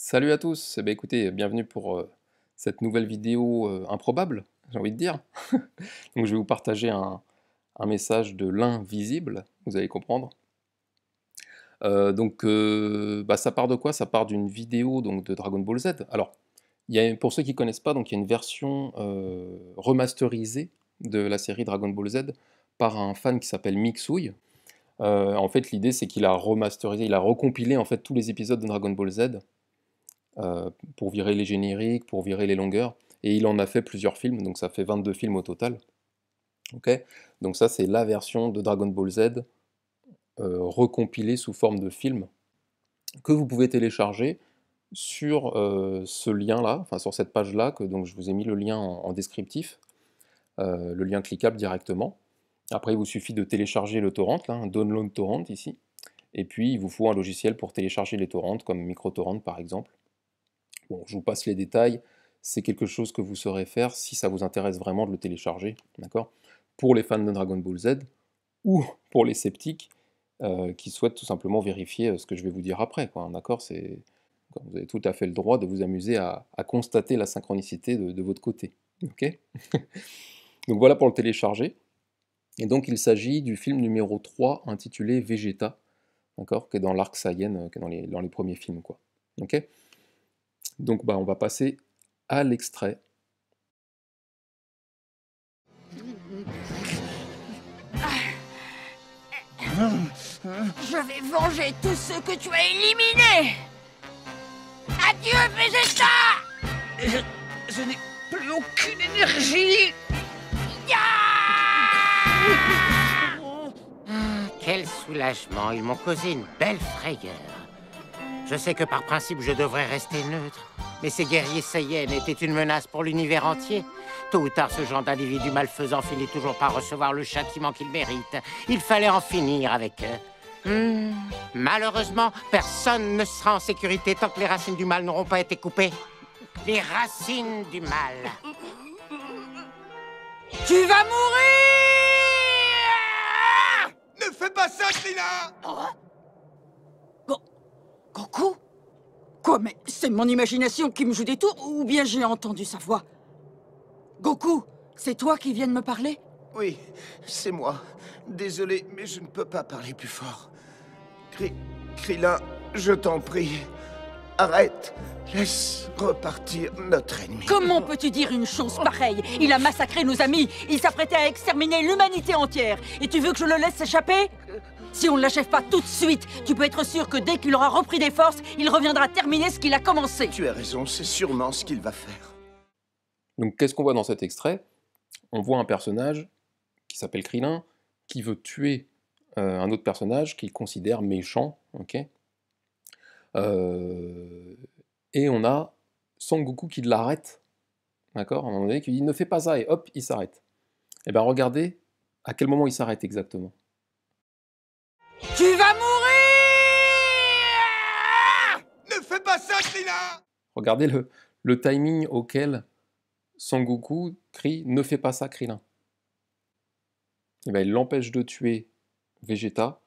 Salut à tous, eh ben, écoutez, bienvenue pour euh, cette nouvelle vidéo euh, improbable, j'ai envie de dire. Donc je vais vous partager un, message de l'invisible, vous allez comprendre. Euh, donc bah, ça part de quoi Ça part d'une vidéo donc, de Dragon Ball Z. Alors, y a, pour ceux qui ne connaissent pas, donc il y a une version remasterisée de la série Dragon Ball Z par un fan qui s'appelle Mixouille. en fait, l'idée c'est qu'il a remasterisé, il a recompilé en fait tous les épisodes de Dragon Ball Z euh, pour virer les génériques, pour virer les longueurs. Et il en a fait plusieurs films, donc ça fait 22 films au total. donc ça, c'est la version de Dragon Ball Z euh, recompilée sous forme de film que vous pouvez télécharger sur euh, ce lien-là, enfin sur cette page-là, que donc je vous ai mis le lien en, descriptif, le lien cliquable directement. Après, il vous suffit de télécharger le torrent, un download torrent ici, et puis il vous faut un logiciel pour télécharger les torrents, comme MicroTorrent par exemple, Bon, je vous passe les détails. C'est quelque chose que vous saurez faire si ça vous intéresse vraiment de le télécharger, d'accord Pour les fans de Dragon Ball Z ou pour les sceptiques euh, qui souhaitent tout simplement vérifier euh, ce que je vais vous dire après, quoi, hein, d'accord vous avez tout à fait le droit de vous amuser à, constater la synchronicité de, votre côté, ok Donc voilà pour le télécharger. Et donc il s'agit du film numéro 3 intitulé Vegeta, d'accord, qui est dans l'arc Saiyan, euh, qui est dans les, dans les premiers films, quoi. ok donc bah, on va passer à l'extrait. Je vais venger tous ceux que tu as éliminés Adieu, Vegeta Je, je n'ai plus aucune énergie ah, Quel soulagement Ils m'ont causé une belle frayeur je sais que par principe, je devrais rester neutre. Mais ces guerriers Saiyans étaient une menace pour l'univers entier. Tôt ou tard, ce genre d'individu malfaisant finit toujours par recevoir le châtiment qu'il mérite. Il fallait en finir avec eux. Hmm, malheureusement, personne ne sera en sécurité tant que les racines du mal n'auront pas été coupées. Les racines du mal. Tu vas mourir Ne fais pas ça, Trina oh, Goku Quoi, mais c'est mon imagination qui me joue des tours, ou bien j'ai entendu sa voix Goku, c'est toi qui viens de me parler Oui, c'est moi. Désolé, mais je ne peux pas parler plus fort. Cri... je t'en prie. Arrête Laisse repartir notre ennemi. Comment peux-tu dire une chose pareille Il a massacré nos amis, il s'apprêtait à exterminer l'humanité entière, et tu veux que je le laisse s'échapper si on ne l'achève pas tout de suite, tu peux être sûr que dès qu'il aura repris des forces, il reviendra terminer ce qu'il a commencé. Tu as raison, c'est sûrement ce qu'il va faire. Donc qu'est-ce qu'on voit dans cet extrait On voit un personnage qui s'appelle Krilin, qui veut tuer euh, un autre personnage qu'il considère méchant, ok euh, Et on a Son Goku qui l'arrête, d'accord À un moment donné, qui dit « ne fais pas ça », et hop, il s'arrête. Et eh bien regardez à quel moment il s'arrête exactement. Tu vas mourir Ne fais pas ça, Krilin Regardez le, timing auquel Son Goku crie Ne fais pas ça, Krilin !» eh ben, il l'empêche de tuer Vegeta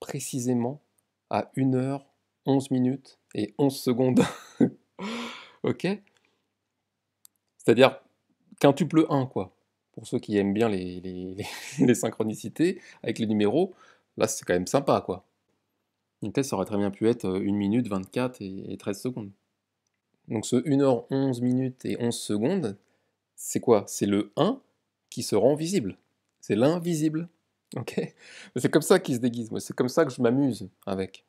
précisément à 1h, 11 minutes et 11 secondes. ok C'est-à-dire tuple 1, quoi. Pour ceux qui aiment bien les synchronicités avec les numéros, Là, c'est quand même sympa, quoi. Une test, aurait très bien pu être 1 euh, minute 24 et 13 secondes. Donc ce 1h11 minutes et 11 secondes, c'est quoi C'est le 1 qui se rend visible. C'est l'invisible. Ok C'est comme ça qu'il se déguise. C'est comme ça que je m'amuse avec.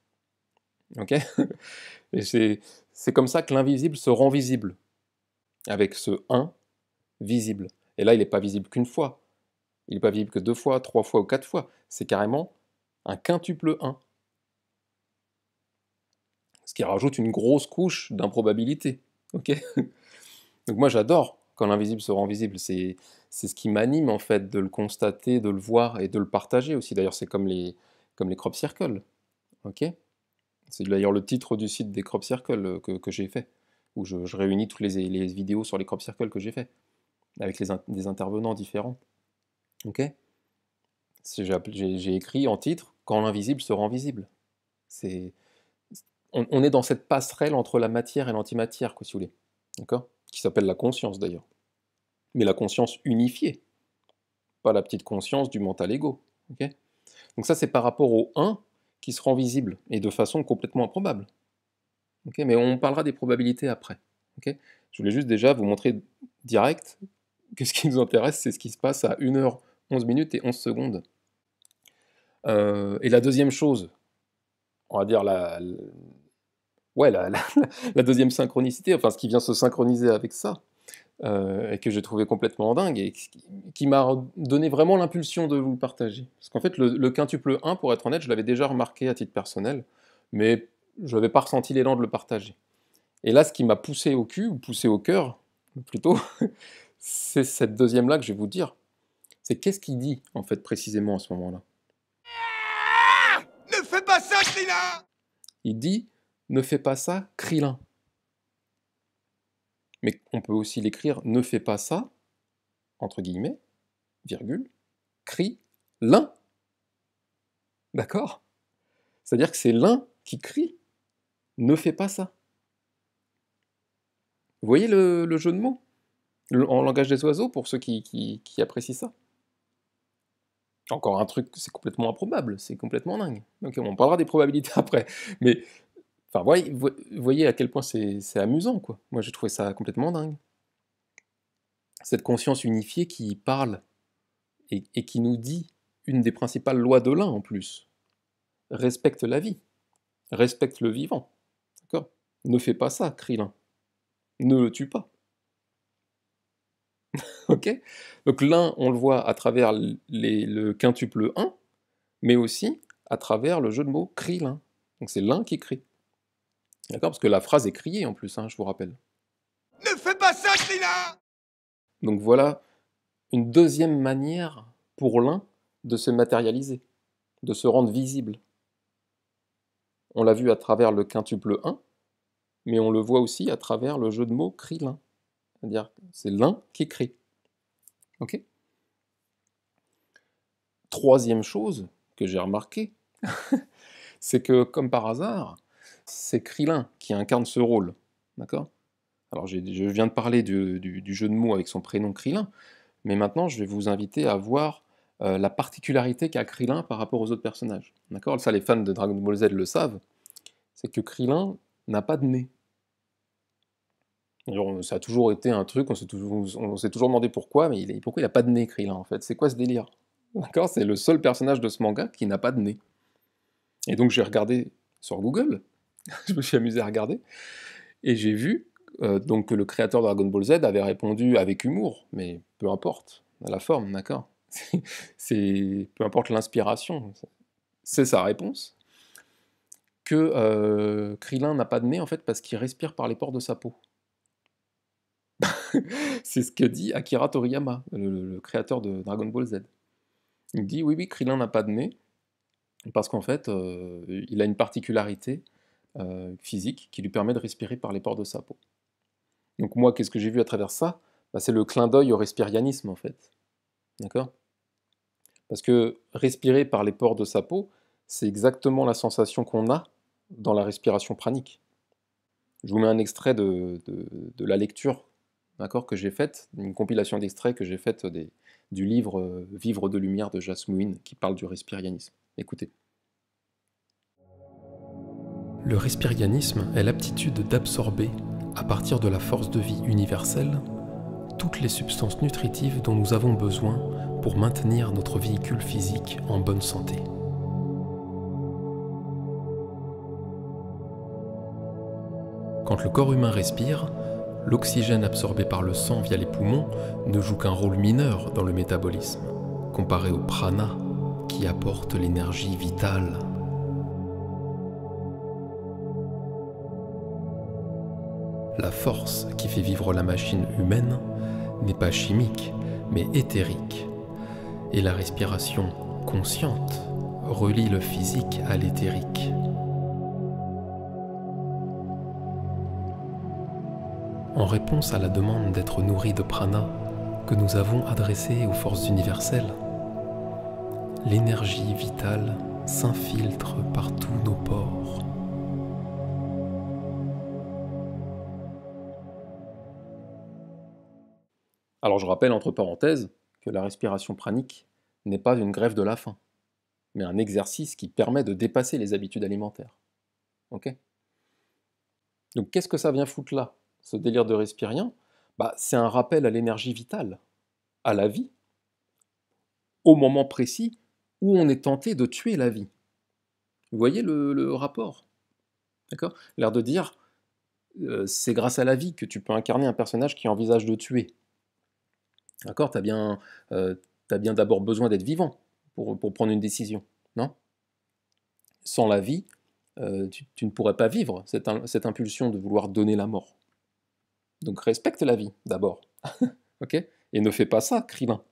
Ok Et c'est comme ça que l'invisible se rend visible. Avec ce 1 visible. Et là, il n'est pas visible qu'une fois. Il n'est pas visible que deux fois, trois fois ou quatre fois. C'est carrément un quintuple 1. Ce qui rajoute une grosse couche d'improbabilité. ok Donc moi j'adore quand l'invisible se rend visible. C'est ce qui m'anime en fait de le constater, de le voir et de le partager aussi. D'ailleurs c'est comme les, comme les crop circles. ok c'est d'ailleurs le titre du site des crop circles euh, que, j'ai fait, où je, réunis toutes les, vidéos sur les crop circles que j'ai fait, avec des intervenants différents. ok j'ai écrit en titre Quand l'invisible se rend visible. on, est dans cette passerelle entre la matière et l'antimatière, si vous voulez. D'accord Qui s'appelle la conscience, d'ailleurs. Mais la conscience unifiée, pas la petite conscience du mental ego. Donc, ça, c'est par rapport au 1 qui se rend visible et de façon complètement improbable. Mais on parlera des probabilités après. Je voulais juste déjà vous montrer direct que ce qui nous intéresse, c'est ce qui se passe à 1h11 minutes et 11 secondes. Euh, et la deuxième chose, on va dire la, ouais, la, deuxième synchronicité, enfin ce qui vient se synchroniser avec ça, euh, et que j'ai trouvé complètement dingue, et qui, m'a donné vraiment l'impulsion de vous le partager. Parce qu'en fait, le, le, quintuple 1, pour être honnête, je l'avais déjà remarqué à titre personnel, mais je n'avais pas ressenti l'élan de le partager. Et là, ce qui m'a poussé au cul, ou poussé au cœur, plutôt, c'est cette deuxième-là que je vais vous dire. C'est qu'est-ce qu'il dit, en fait, précisément à ce moment-là il dit ne fais pas ça, crie l'un. Mais on peut aussi l'écrire ne fais pas ça, entre guillemets, virgule, crie l'un. D'accord C'est-à-dire que c'est l'un qui crie ne fais pas ça. Vous voyez le, jeu de mots En langage des oiseaux, pour ceux qui apprécient ça. Encore un truc, c'est complètement improbable, c'est complètement dingue. Donc on parlera des probabilités après. Mais enfin, voyez, à quel point c'est amusant, quoi. Moi, j'ai trouvé ça complètement dingue. Cette conscience unifiée qui parle et, qui nous dit une des principales lois de l'un en plus. Respecte la vie, respecte le vivant. Ne fais pas ça, crie l'un. Ne le tue pas. ok Donc l'un, on le voit à travers le quintuple 1, mais aussi à travers le jeu de mots crie l'un. Donc c'est l'un qui crie. D'accord Parce que la phrase est criée en plus, hein, je vous rappelle. Ne fais pas ça, l'un !» Donc voilà une deuxième manière pour l'un de se matérialiser, de se rendre visible. On l'a vu à travers le quintuple 1, mais on le voit aussi à travers le jeu de mots l'un ». C'est-à-dire c'est l'un qui crie. Ok Troisième chose que j'ai remarqué, c'est que comme par hasard, c'est Krillin qui incarne ce rôle. D'accord Alors je viens de parler du, jeu de mots avec son prénom Krillin, mais maintenant je vais vous inviter à voir euh, la particularité qu'a Krillin par rapport aux autres personnages. D'accord Ça, les fans de Dragon Ball Z le savent, c'est que Krillin n'a pas de nez ça a toujours été un truc, on s'est toujours, demandé pourquoi, mais il, pourquoi il n'a pas de nez, Krillin, en fait C'est quoi ce délire C'est le seul personnage de ce manga qui n'a pas de nez. Et donc j'ai regardé sur Google, je me suis amusé à regarder, et j'ai vu euh, donc, que le créateur de Dragon Ball Z avait répondu avec humour, mais peu importe, la forme, d'accord C'est peu importe l'inspiration, c'est sa réponse. Que euh, Krillin n'a pas de nez en fait parce qu'il respire par les pores de sa peau. c'est ce que dit Akira Toriyama, le, créateur de Dragon Ball Z. Il dit oui, oui, Krillin n'a pas de nez, parce qu'en fait, euh, il a une particularité euh, physique qui lui permet de respirer par les pores de sa peau. Donc moi, qu'est-ce que j'ai vu à travers ça bah, C'est le clin d'œil au respirianisme, en fait. D'accord Parce que respirer par les pores de sa peau, c'est exactement la sensation qu'on a dans la respiration pranique. Je vous mets un extrait de la lecture d'accord, que j'ai faite, une compilation d'extraits que j'ai faite euh, du livre euh, Vivre de lumière de Jasmine qui parle du respirianisme. Écoutez. Le respirianisme est l'aptitude d'absorber, à partir de la force de vie universelle, toutes les substances nutritives dont nous avons besoin pour maintenir notre véhicule physique en bonne santé. Quand le corps humain respire, l'oxygène absorbé par le sang via les poumons ne joue qu'un rôle mineur dans le métabolisme, comparé au prana qui apporte l'énergie vitale. La force qui fait vivre la machine humaine n'est pas chimique, mais éthérique. Et la respiration consciente relie le physique à l'éthérique. en réponse à la demande d'être nourri de prana que nous avons adressée aux forces universelles, l'énergie vitale s'infiltre par tous nos pores. Alors je rappelle entre parenthèses que la respiration pranique n'est pas une grève de la faim, mais un exercice qui permet de dépasser les habitudes alimentaires. Ok Donc qu'est-ce que ça vient foutre là ce délire de respirien, bah, c'est un rappel à l'énergie vitale, à la vie, au moment précis où on est tenté de tuer la vie. Vous voyez le, rapport D'accord L'air de dire, euh, c'est grâce à la vie que tu peux incarner un personnage qui envisage de tuer. D'accord T'as bien, euh, as bien d'abord besoin d'être vivant pour, prendre une décision, non Sans la vie, euh, tu, ne pourrais pas vivre cette impulsion de vouloir donner la mort. Donc respecte la vie d'abord. Et ne fais pas ça, crivain.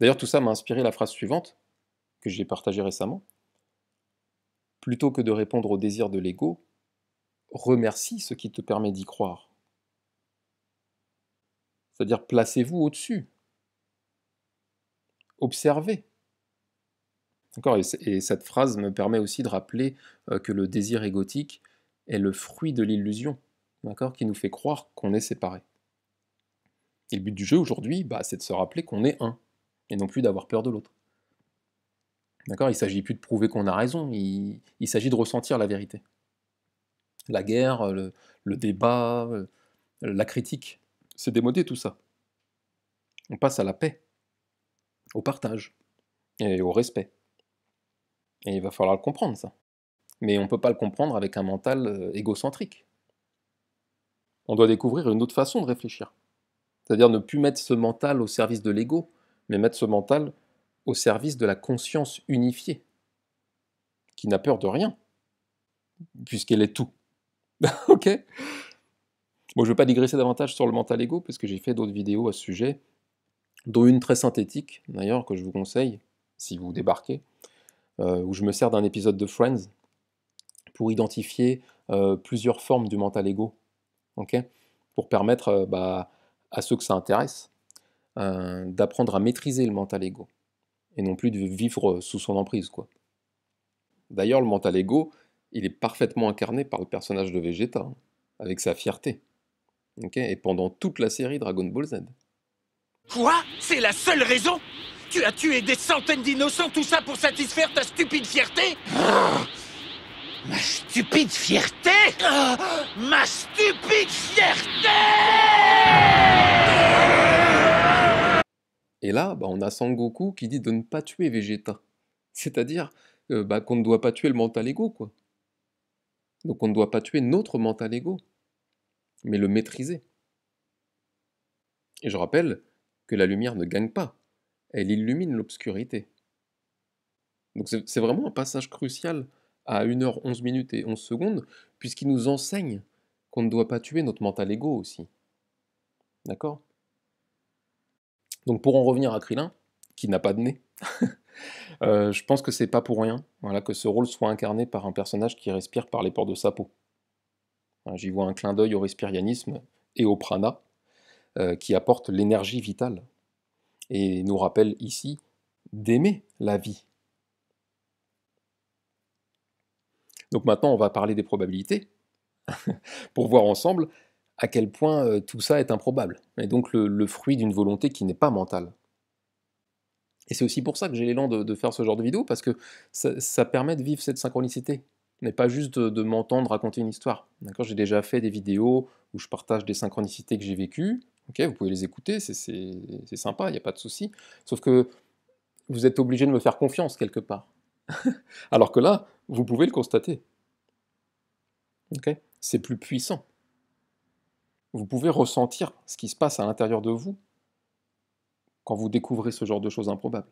D'ailleurs, tout ça m'a inspiré la phrase suivante que j'ai partagée récemment. Plutôt que de répondre au désir de l'ego, remercie ce qui te permet d'y croire. C'est-à-dire placez-vous au-dessus. Observez. et, cette phrase me permet aussi de rappeler euh, que le désir égotique est le fruit de l'illusion, d'accord, qui nous fait croire qu'on est séparés. Et le but du jeu aujourd'hui, bah, c'est de se rappeler qu'on est un, et non plus d'avoir peur de l'autre. D'accord Il ne s'agit plus de prouver qu'on a raison, il, s'agit de ressentir la vérité. La guerre, le, le débat, euh, la critique, c'est démodé tout ça. On passe à la paix, au partage et au respect. Et il va falloir le comprendre, ça mais on ne peut pas le comprendre avec un mental euh, égocentrique. On doit découvrir une autre façon de réfléchir. C'est-à-dire ne plus mettre ce mental au service de l'ego, mais mettre ce mental au service de la conscience unifiée, qui n'a peur de rien, puisqu'elle est tout. ok Bon, je ne vais pas digresser davantage sur le mental ego, puisque j'ai fait d'autres vidéos à ce sujet, dont une très synthétique, d'ailleurs, que je vous conseille, si vous débarquez, euh, où je me sers d'un épisode de Friends, pour identifier euh, plusieurs formes du mental ego, pour permettre euh, bah, à ceux que ça intéresse euh, d'apprendre à maîtriser le mental ego et non plus de vivre sous son emprise. quoi. D'ailleurs, le mental ego, il est parfaitement incarné par le personnage de Vegeta, hein, avec sa fierté. et pendant toute la série Dragon Ball Z. Quoi C'est la seule raison Tu as tué des centaines d'innocents, tout ça pour satisfaire ta stupide fierté ah Ma stupide fierté Ma stupide fierté Et là, bah, on a Sangoku qui dit de ne pas tuer Vegeta. C'est-à-dire euh, bah, qu'on ne doit pas tuer le mental ego, quoi. Donc on ne doit pas tuer notre mental ego, mais le maîtriser. Et je rappelle que la lumière ne gagne pas, elle illumine l'obscurité. Donc c'est vraiment un passage crucial à 1h11 minutes et 11 secondes, puisqu'il nous enseigne qu'on ne doit pas tuer notre mental ego aussi. D'accord Donc pour en revenir à Krillin, qui n'a pas de nez, euh, je pense que c'est pas pour rien voilà, que ce rôle soit incarné par un personnage qui respire par les pores de sa peau. Hein, j'y vois un clin d'œil au respirianisme et au prana, euh, qui apporte l'énergie vitale et nous rappelle ici d'aimer la vie, Donc maintenant, on va parler des probabilités pour voir ensemble à quel point euh, tout ça est improbable, et donc le, fruit d'une volonté qui n'est pas mentale. Et c'est aussi pour ça que j'ai l'élan de, faire ce genre de vidéo, parce que ça, permet de vivre cette synchronicité, mais pas juste de, m'entendre raconter une histoire. D'accord j'ai déjà fait des vidéos où je partage des synchronicités que j'ai vécues, ok, vous pouvez les écouter, c'est sympa, il n'y a pas de souci, sauf que vous êtes obligé de me faire confiance quelque part. Alors que là, vous pouvez le constater. Ok, c'est plus puissant. Vous pouvez ressentir ce qui se passe à l'intérieur de vous quand vous découvrez ce genre de choses improbables.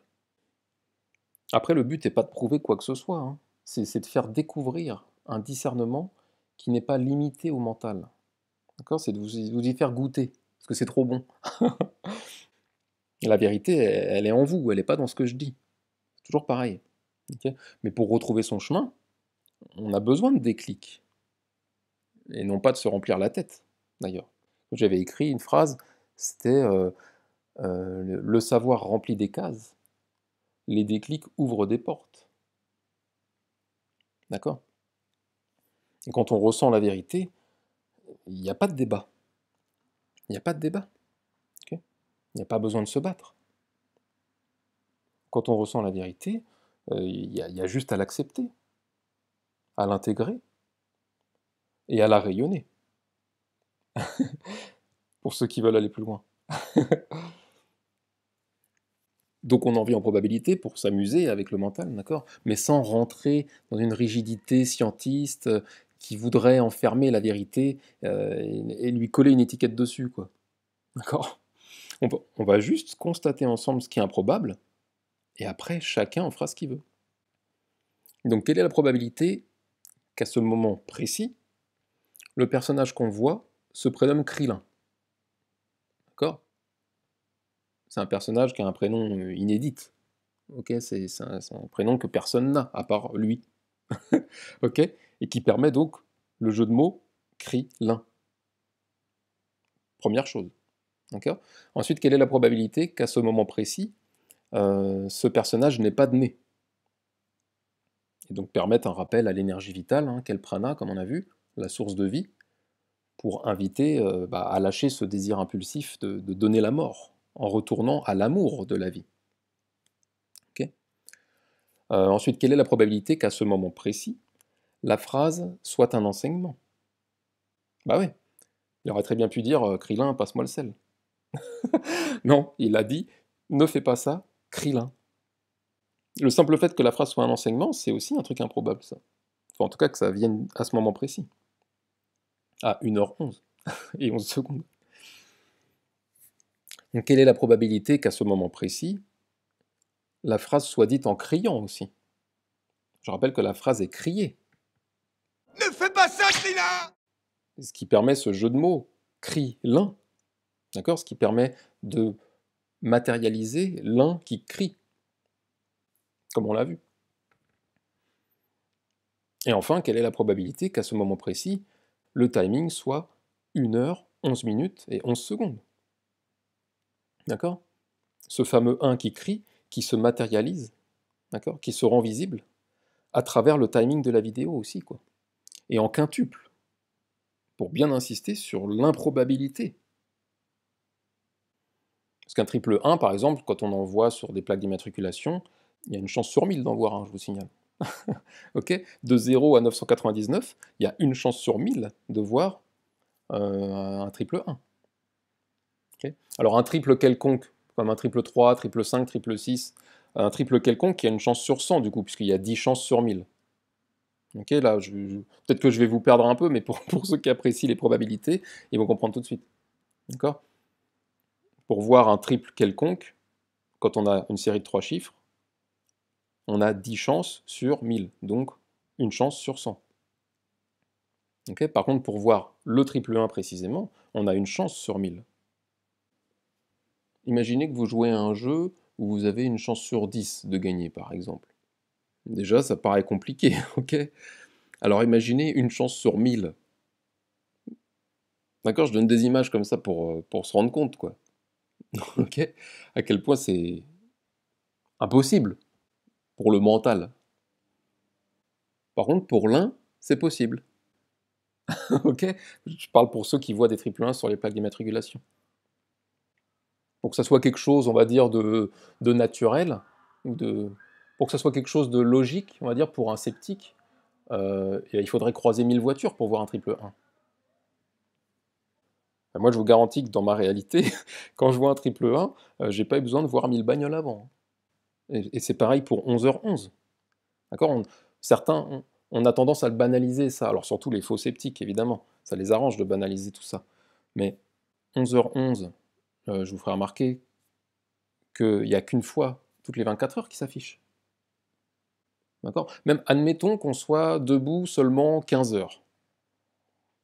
Après, le but n'est pas de prouver quoi que ce soit, hein. c'est de faire découvrir un discernement qui n'est pas limité au mental. D'accord C'est de vous, y faire goûter, parce que c'est trop bon. La vérité, elle, elle est en vous, elle n'est pas dans ce que je dis. C'est toujours pareil. Mais pour retrouver son chemin, on a besoin de déclics. Et non pas de se remplir la tête, d'ailleurs. J'avais écrit une phrase, c'était euh, euh, Le savoir remplit des cases, les déclics ouvrent des portes. D'accord Et quand on ressent la vérité, il n'y a pas de débat. Il n'y a pas de débat. il n'y a pas besoin de se battre. Quand on ressent la vérité, euh, il y, a juste à l'accepter, à l'intégrer et à la rayonner. Pour ceux qui veulent aller plus loin. Donc on en vit en probabilité pour s'amuser avec le mental, d'accord Mais sans rentrer dans une rigidité scientiste euh, qui voudrait enfermer la vérité euh, et lui coller une étiquette dessus, quoi. D'accord on, va juste constater ensemble ce qui est improbable et après chacun en fera ce qu'il veut. Donc quelle est la probabilité qu'à ce moment précis, le personnage qu'on voit se prénomme Krilin D'accord C'est un personnage qui a un prénom euh, inédit. Ok, c'est un, prénom que personne n'a, à part lui. ok Et qui permet donc le jeu de mots Krilin. Première chose. Ensuite, quelle est la probabilité qu'à ce moment précis, euh, ce personnage n'est pas de nez. Et donc permettre un rappel à l'énergie vitale, qu'elle hein, quel prana, comme on a vu, la source de vie, pour inviter euh, bah, à lâcher ce désir impulsif de, donner la mort, en retournant à l'amour de la vie. Euh, ensuite, quelle est la probabilité qu'à ce moment précis, la phrase soit un enseignement Bah oui, il aurait très bien pu dire Krilin, passe-moi le sel. non, il a dit ne fais pas ça, Krillin. Le simple fait que la phrase soit un enseignement, c'est aussi un truc improbable, ça. en tout cas, que ça vienne à ce moment précis. À 1h11 et 11 secondes. Donc, quelle est la probabilité qu'à ce moment précis, la phrase soit dite en criant aussi Je rappelle que la phrase est criée. Ne fais pas ça, Krillin Ce qui permet ce jeu de mots, cri l'un. D'accord Ce qui permet de matérialiser l'un qui crie, comme on l'a vu. Et enfin, quelle est la probabilité qu'à ce moment précis, le timing soit 1 heure, 11 minutes et 11 secondes D'accord Ce fameux un qui crie, qui se matérialise, d'accord Qui se rend visible à travers le timing de la vidéo aussi, quoi. Et en quintuple, pour bien insister sur l'improbabilité parce qu'un triple 1, par exemple, quand on en voit sur des plaques d'immatriculation, il y a une chance sur 1000 d'en voir un, je vous signale. de 0 à 999, il y a une chance sur 1000 de voir euh, un triple 1. Alors un triple quelconque, comme un triple 3, triple 5, triple 6, un triple quelconque, il y a une chance sur 100 du coup, puisqu'il y a 10 chances sur 1000. Ok, là, peut-être que je vais vous perdre un peu, mais pour, pour ceux qui apprécient les probabilités, ils vont comprendre tout de suite. D'accord pour voir un triple quelconque, quand on a une série de trois chiffres, on a 10 chances sur 1000, donc une chance sur 100. Par contre, pour voir le triple 1 précisément, on a une chance sur 1000. Imaginez que vous jouez à un jeu où vous avez une chance sur 10 de gagner, par exemple. Déjà, ça paraît compliqué, ok Alors imaginez une chance sur 1000. D'accord Je donne des images comme ça pour, euh, pour se rendre compte, quoi. ok À quel point c'est impossible pour le mental. Par contre, pour l'un, c'est possible. ok Je parle pour ceux qui voient des triple 1 sur les plaques d'immatriculation. Pour que ça soit quelque chose, on va dire, de, naturel, ou de, pour que ça soit quelque chose de logique, on va dire, pour un sceptique, euh, il faudrait croiser 1000 voitures pour voir un triple 1. Bah, moi, je vous garantis que dans ma réalité, quand je vois un triple 1, euh, j'ai pas eu besoin de voir 1000 bagnoles avant. Et, c'est pareil pour 11h11. D'accord Certains, on, a tendance à le banaliser, ça. Alors, surtout les faux sceptiques, évidemment. Ça les arrange de banaliser tout ça. Mais 11h11, euh, je vous ferai remarquer qu'il n'y a qu'une fois toutes les 24 heures qui s'affiche. D'accord Même admettons qu'on soit debout seulement 15 h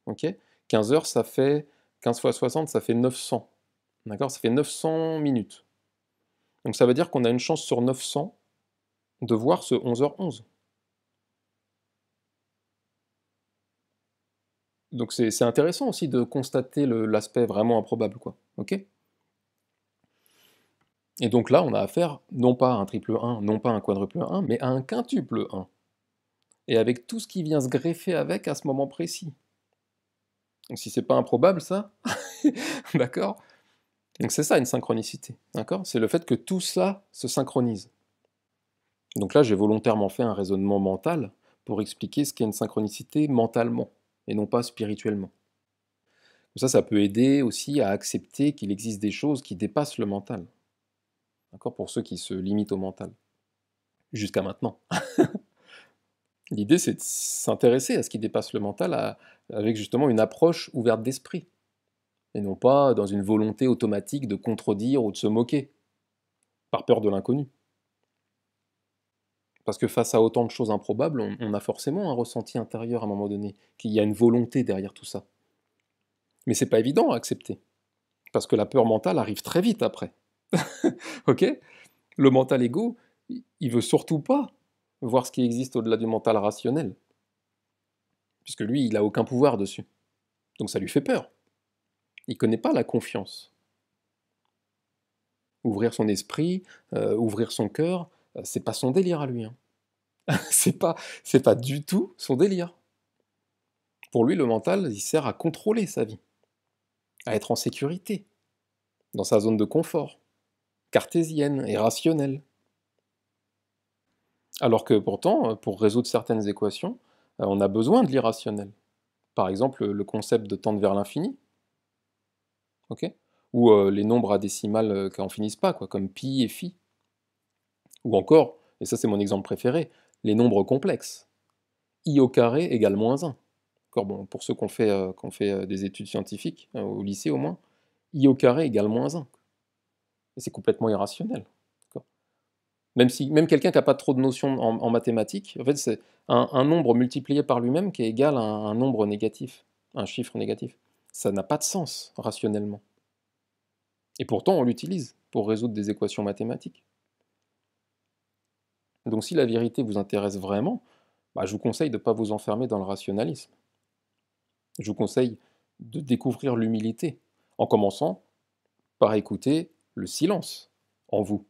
Ok 15 h ça fait 15 fois 60, ça fait 900. D'accord Ça fait 900 minutes. Donc ça veut dire qu'on a une chance sur 900 de voir ce 11h11. Donc c'est intéressant aussi de constater l'aspect vraiment improbable, quoi. Ok Et donc là, on a affaire non pas à un triple 1, non pas à un quadruple 1, mais à un quintuple 1. Et avec tout ce qui vient se greffer avec à ce moment précis. Donc si c'est pas improbable ça, d'accord Donc c'est ça une synchronicité, d'accord C'est le fait que tout ça se synchronise. Donc là, j'ai volontairement fait un raisonnement mental pour expliquer ce qu'est une synchronicité mentalement et non pas spirituellement. ça, ça peut aider aussi à accepter qu'il existe des choses qui dépassent le mental. D'accord Pour ceux qui se limitent au mental. Jusqu'à maintenant. L'idée, c'est de s'intéresser à ce qui dépasse le mental, à, avec justement une approche ouverte d'esprit, et non pas dans une volonté automatique de contredire ou de se moquer, par peur de l'inconnu. Parce que face à autant de choses improbables, on, a forcément un ressenti intérieur à un moment donné, qu'il y a une volonté derrière tout ça. Mais c'est pas évident à accepter, parce que la peur mentale arrive très vite après. ok Le mental égo, il veut surtout pas voir ce qui existe au-delà du mental rationnel puisque lui, il n'a aucun pouvoir dessus. Donc ça lui fait peur. Il ne connaît pas la confiance. Ouvrir son esprit, euh, ouvrir son cœur, euh, c'est pas son délire à lui. Hein. c'est pas, c'est pas du tout son délire. Pour lui, le mental, il sert à contrôler sa vie, à être en sécurité, dans sa zone de confort, cartésienne et rationnelle. Alors que pourtant, pour résoudre certaines équations, euh, on a besoin de l'irrationnel. Par exemple, le concept de tendre vers l'infini, ok ou euh, les nombres à décimales euh, qui n'en finissent pas, quoi, comme pi et phi. Ou encore, et ça c'est mon exemple préféré, les nombres complexes. i au carré égale moins 1. bon, pour ceux qui ont fait, fait des études scientifiques, au lycée au moins, i au carré égale moins 1. Et c'est complètement irrationnel même, si, même quelqu'un qui n'a pas trop de notions en, mathématiques, en fait, c'est un, nombre multiplié par lui-même qui est égal à un, nombre négatif, un chiffre négatif. Ça n'a pas de sens rationnellement. Et pourtant, on l'utilise pour résoudre des équations mathématiques. Donc si la vérité vous intéresse vraiment, bah, je vous conseille de ne pas vous enfermer dans le rationalisme. Je vous conseille de découvrir l'humilité, en commençant par écouter le silence en vous.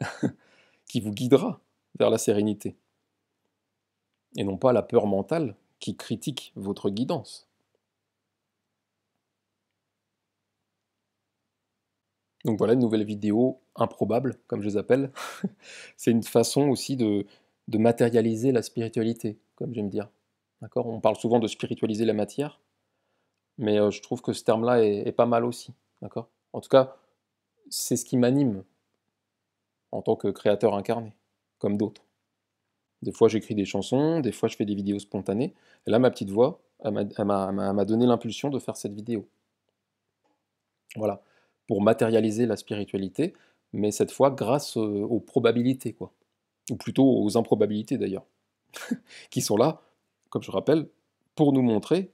qui vous guidera vers la sérénité, et non pas la peur mentale qui critique votre guidance. Donc voilà, une nouvelle vidéo improbable, comme je les appelle. C'est une façon aussi de, matérialiser la spiritualité, comme j'aime dire. D'accord On parle souvent de spiritualiser la matière, mais euh, je trouve que ce terme-là est, est, pas mal aussi. D'accord En tout cas, c'est ce qui m'anime en tant que créateur incarné, comme d'autres. Des fois, j'écris des chansons, des fois, je fais des vidéos spontanées. Et là, ma petite voix, elle m'a donné l'impulsion de faire cette vidéo. Voilà, pour matérialiser la spiritualité, mais cette fois grâce euh, aux probabilités, quoi. Ou plutôt aux improbabilités, d'ailleurs, qui sont là, comme je rappelle, pour nous montrer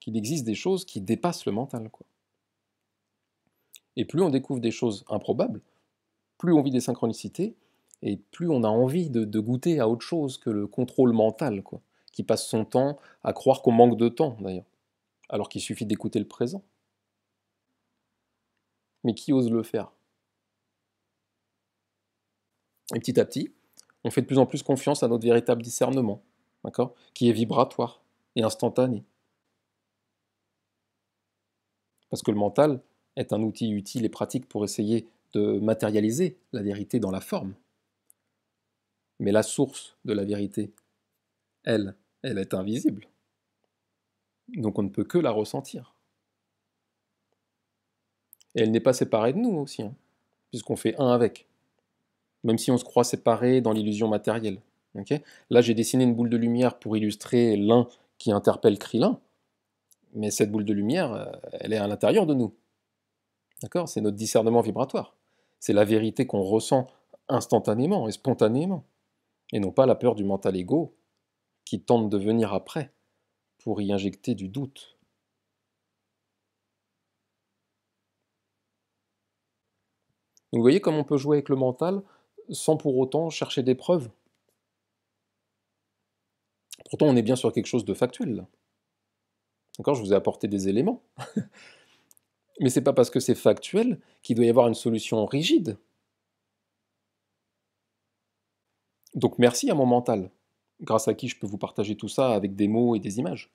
qu'il existe des choses qui dépassent le mental, quoi. Et plus on découvre des choses improbables, plus on vit des synchronicités, et plus on a envie de, goûter à autre chose que le contrôle mental, qui passe son temps à croire qu'on manque de temps, d'ailleurs, alors qu'il suffit d'écouter le présent. Mais qui ose le faire Et petit à petit, on fait de plus en plus confiance à notre véritable discernement, d'accord qui est vibratoire et instantané. Parce que le mental est un outil utile et pratique pour essayer de matérialiser la vérité dans la forme. Mais la source de la vérité, elle, elle est invisible. Donc on ne peut que la ressentir. Et elle n'est pas séparée de nous aussi, hein, puisqu'on fait un avec. Même si on se croit séparé dans l'illusion matérielle. Là, j'ai dessiné une boule de lumière pour illustrer l'un qui interpelle Krilin. mais cette boule de lumière, euh, elle est à l'intérieur de nous. D'accord C'est notre discernement vibratoire c'est la vérité qu'on ressent instantanément et spontanément, et non pas la peur du mental égo qui tente de venir après pour y injecter du doute. vous voyez comment on peut jouer avec le mental sans pour autant chercher des preuves. Pourtant, on est bien sur quelque chose de factuel. D'accord Je vous ai apporté des éléments. Mais n'est pas parce que c'est factuel qu'il doit y avoir une solution rigide. Donc merci à mon mental, grâce à qui je peux vous partager tout ça avec des mots et des images.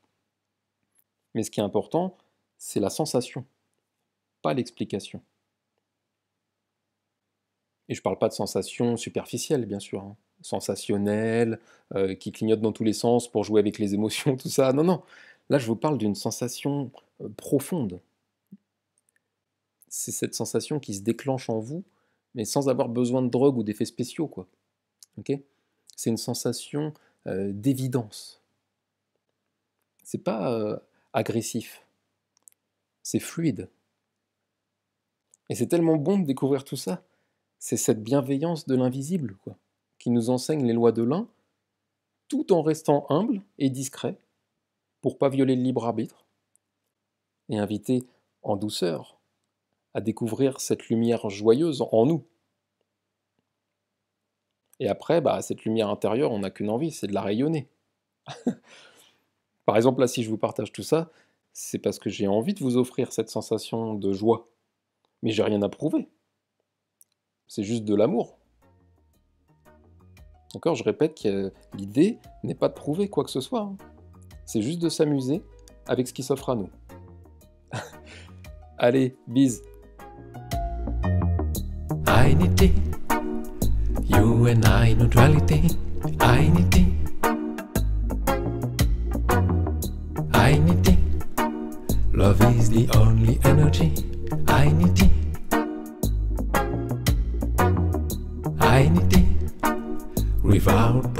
Mais ce qui est important, c'est la sensation, pas l'explication. Et je ne parle pas de sensation superficielle, bien sûr, hein. sensationnelle, euh, qui clignote dans tous les sens pour jouer avec les émotions, tout ça. Non, non. Là, je vous parle d'une sensation euh, profonde, c'est cette sensation qui se déclenche en vous, mais sans avoir besoin de drogue ou d'effets spéciaux, quoi. C'est une sensation euh, d'évidence. C'est pas euh, agressif. C'est fluide. Et c'est tellement bon de découvrir tout ça. C'est cette bienveillance de l'invisible, quoi, qui nous enseigne les lois de l'un, tout en restant humble et discret, pour pas violer le libre arbitre, et inviter en douceur à découvrir cette lumière joyeuse en nous. Et après, bah, cette lumière intérieure, on n'a qu'une envie, c'est de la rayonner. Par exemple, là, si je vous partage tout ça, c'est parce que j'ai envie de vous offrir cette sensation de joie. Mais j'ai rien à prouver. C'est juste de l'amour. Encore, Je répète que l'idée n'est pas de prouver quoi que ce soit. Hein. C'est juste de s'amuser avec ce qui s'offre à nous. Allez, bise identity. You and I, no duality. Identity. Identity. Love is the only energy. Identity. Identity. Without